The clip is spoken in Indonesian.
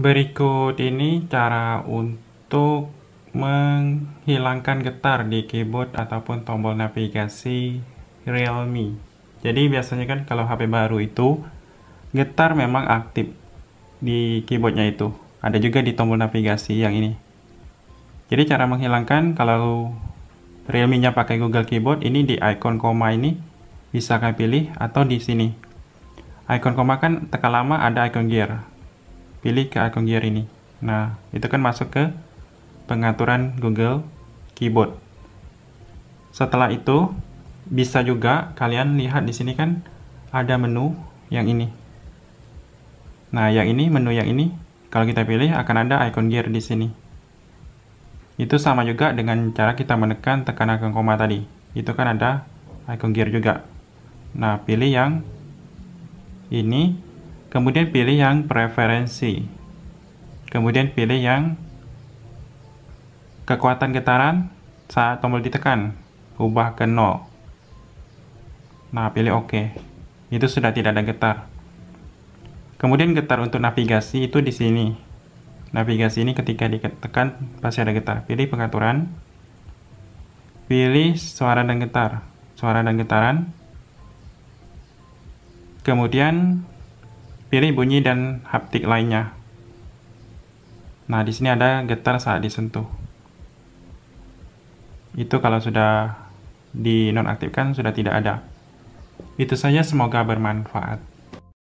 Berikut ini cara untuk menghilangkan getar di keyboard ataupun tombol navigasi Realme. Jadi biasanya kan kalau HP baru itu getar memang aktif di keyboardnya itu. Ada juga di tombol navigasi yang ini. Jadi cara menghilangkan kalau Realme-nya pakai Google Keyboard ini di icon koma ini bisa kalian pilih atau di sini. Icon koma kan tekan lama ada icon gear pilih ke icon gear ini nah itu kan masuk ke pengaturan Google Keyboard setelah itu bisa juga kalian lihat di sini kan ada menu yang ini nah yang ini menu yang ini kalau kita pilih akan ada icon gear di sini itu sama juga dengan cara kita menekan tekan icon koma tadi itu kan ada icon gear juga nah pilih yang ini kemudian pilih yang preferensi kemudian pilih yang kekuatan getaran saat tombol ditekan ubah ke 0 nah pilih ok itu sudah tidak ada getar kemudian getar untuk navigasi itu di sini navigasi ini ketika ditekan pasti ada getar pilih pengaturan pilih suara dan getar suara dan getaran kemudian Pilih bunyi dan haptik lainnya. Nah, di sini ada getar saat disentuh. Itu kalau sudah dinonaktifkan sudah tidak ada. Itu saja semoga bermanfaat.